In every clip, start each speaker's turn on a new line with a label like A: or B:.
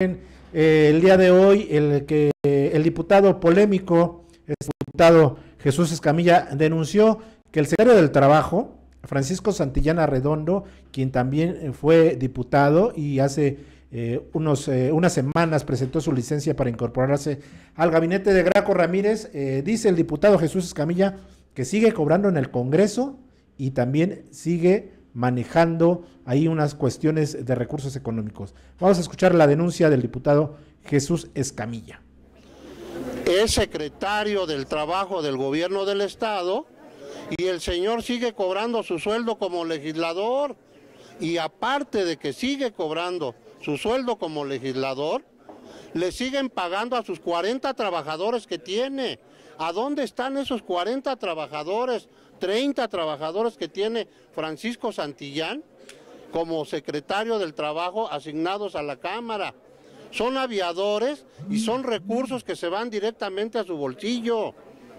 A: Eh, el día de hoy el que el diputado polémico, el diputado Jesús Escamilla, denunció que el secretario del Trabajo, Francisco Santillana Redondo, quien también fue diputado y hace eh, unos, eh, unas semanas presentó su licencia para incorporarse al gabinete de Graco Ramírez, dice el diputado Jesús Escamilla que sigue cobrando en el Congreso y también sigue manejando ahí unas cuestiones de recursos económicos. Vamos a escuchar la denuncia del diputado Jesús Escamilla.
B: Es secretario del Trabajo del Gobierno del Estado y el señor sigue cobrando su sueldo como legislador y aparte de que sigue cobrando su sueldo como legislador, le siguen pagando a sus 40 trabajadores que tiene. ¿A dónde están esos 40 trabajadores, 30 trabajadores que tiene Francisco Santillán como secretario del Trabajo asignados a la Cámara? Son aviadores y son recursos que se van directamente a su bolsillo.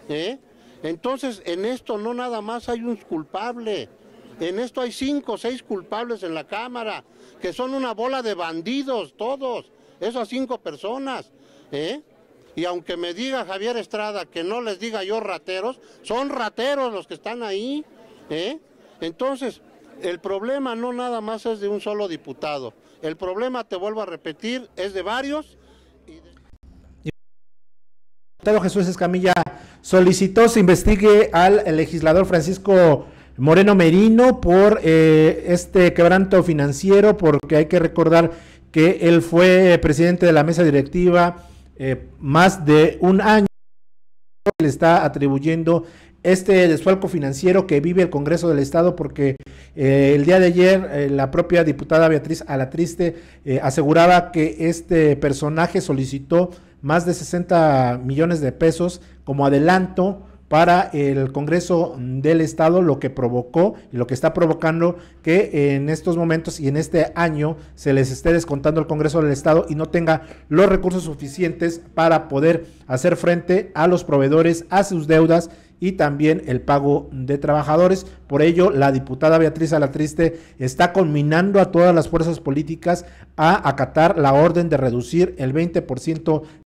B: ¿eh? Entonces, en esto no nada más hay un culpable. En esto hay cinco o seis culpables en la Cámara, que son una bola de bandidos todos, esas cinco personas, ¿eh? Y aunque me diga Javier Estrada que no les diga yo rateros, son rateros los que están ahí, ¿eh? Entonces, el problema no nada más es de un solo diputado. El problema, te vuelvo a repetir, es de varios.
A: Diputado Jesús Escamilla solicitó se investigue al legislador Francisco Moreno Merino por eh, este quebranto financiero, porque hay que recordar que él fue eh, presidente de la mesa directiva eh, más de un año. Le está atribuyendo este desfalco financiero que vive el Congreso del Estado, porque eh, el día de ayer la propia diputada Beatriz Alatriste aseguraba que este personaje solicitó más de 60 millones de pesos como adelanto para el Congreso del Estado, lo que provocó y lo que está provocando que en estos momentos y en este año se les esté descontando el Congreso del Estado y no tenga los recursos suficientes para poder hacer frente a los proveedores, a sus deudas y también el pago de trabajadores. Por ello, la diputada Beatriz Alatriste está conminando a todas las fuerzas políticas a acatar la orden de reducir el 20%